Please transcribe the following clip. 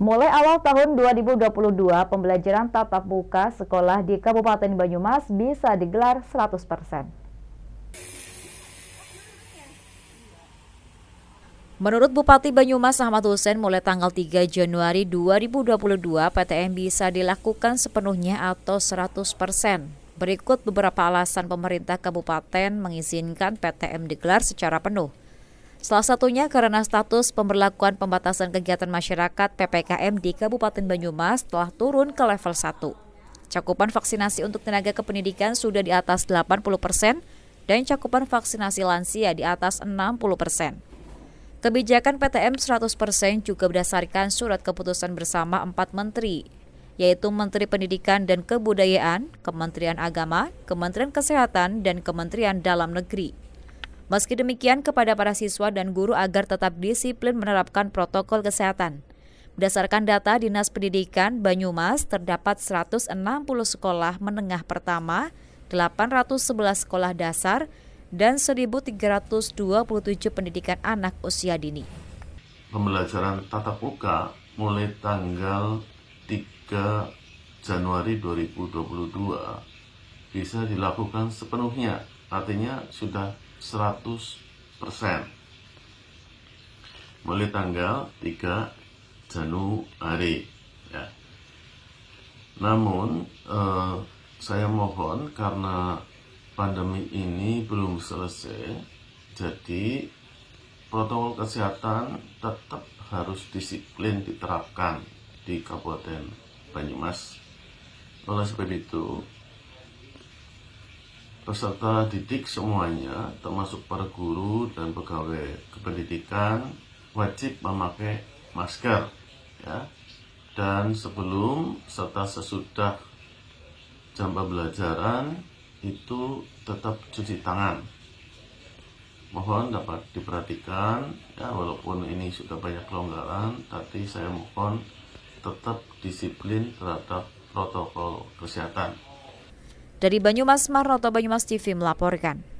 Mulai awal tahun 2022, pembelajaran tatap muka sekolah di Kabupaten Banyumas bisa digelar 100%. Menurut Bupati Banyumas Ahmad Hussein, mulai tanggal 3 Januari 2022 PTM bisa dilakukan sepenuhnya atau 100%. Berikut beberapa alasan pemerintah kabupaten mengizinkan PTM digelar secara penuh. Salah satunya karena status pemberlakuan pembatasan kegiatan masyarakat PPKM di Kabupaten Banyumas telah turun ke level 1. Cakupan vaksinasi untuk tenaga kependidikan sudah di atas 80 persen dan cakupan vaksinasi lansia di atas 60 persen. Kebijakan PTM 100% persen juga berdasarkan surat keputusan bersama empat menteri, yaitu Menteri Pendidikan dan Kebudayaan, Kementerian Agama, Kementerian Kesehatan, dan Kementerian Dalam Negeri. Meski demikian, kepada para siswa dan guru agar tetap disiplin menerapkan protokol kesehatan. Berdasarkan data Dinas Pendidikan Banyumas, terdapat 160 sekolah menengah pertama, 811 sekolah dasar, dan 1.327 pendidikan anak usia dini. Pembelajaran tatap muka mulai tanggal 3 Januari 2022 bisa dilakukan sepenuhnya. Artinya sudah 100% mulai tanggal 3 Januari ya. Namun eh, saya mohon karena pandemi ini belum selesai jadi protokol kesehatan tetap harus disiplin diterapkan di Kabupaten Banyumas. Oleh sebab itu, peserta didik semuanya, termasuk para guru dan pegawai kependidikan, wajib memakai masker. Ya. Dan sebelum serta sesudah jam pembelajaran itu tetap cuci tangan. Mohon dapat diperhatikan, ya walaupun ini sudah banyak kelonggaran, tapi saya mohon tetap disiplin terhadap protokol kesehatan. Dari Banyumas, Marnoto Banyumas TV melaporkan.